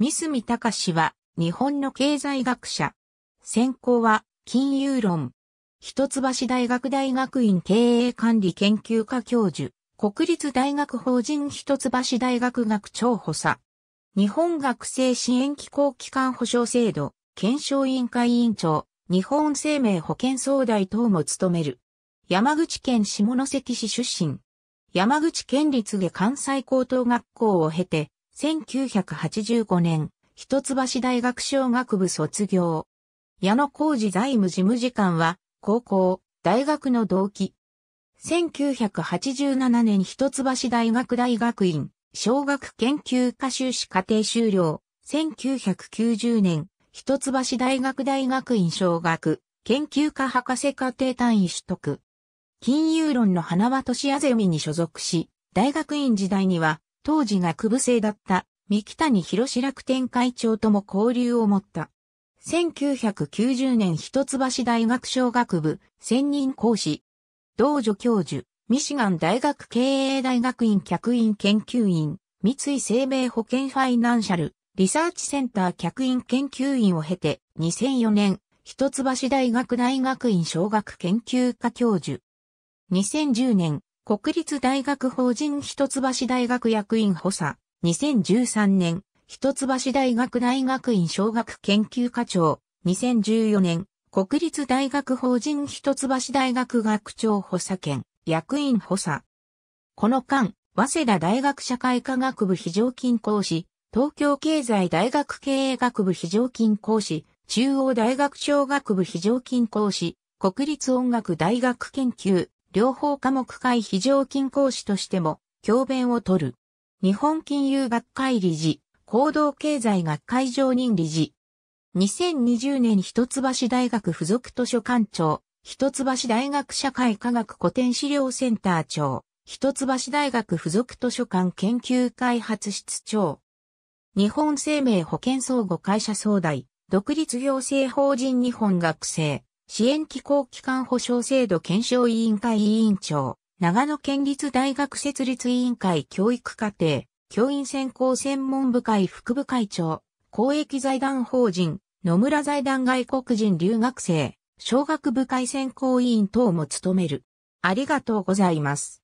三住隆は、日本の経済学者。専攻は、金融論。一橋大学大学院経営管理研究科教授。国立大学法人一橋大学学長補佐。日本学生支援機構機関保障制度、検証委員会委員長、日本生命保険総代等も務める。山口県下関市出身。山口県立下関西高等学校を経て、1985年、一橋大学商学部卒業。矢野浩二財務事務次官は、高校、大学の同期。1987年一橋大学大学院、小学研究科修士課程修了。1990年、一橋大学大学院小学、研究科博士課程単位取得。金融論の花輪俊也ゼミに所属し、大学院時代には、当時学部生だった三木谷博士楽天会長とも交流を持った。1990年一橋大学小学部専任講師、同助教授、ミシガン大学経営大学院客員研究員、三井生命保険ファイナンシャルリサーチセンター客員研究員を経て2004年一橋大学大学院小学研究科教授。2010年国立大学法人一橋大学役員補佐、2013年、一橋大学大学院小学研究課長、2014年、国立大学法人一橋大学学長補佐兼、役員補佐。この間、早稲田大学社会科学部非常勤講師、東京経済大学経営学部非常勤講師、中央大学商学部非常勤講師、国立音楽大学研究、両方科目会非常勤講師としても、教鞭を取る。日本金融学会理事、行動経済学会常任理事。2020年一橋大学附属図書館長、一橋大学社会科学古典資料センター長、一橋大学附属図書館研究開発室長。日本生命保険相互会社総代、独立行政法人日本学生、支援機構機関保障制度検証委員会委員長、長野県立大学設立委員会教育課程、教員選考専門部会副部会長、公益財団法人、野村財団外国人留学生、小学部会選考委員等も務める。ありがとうございます。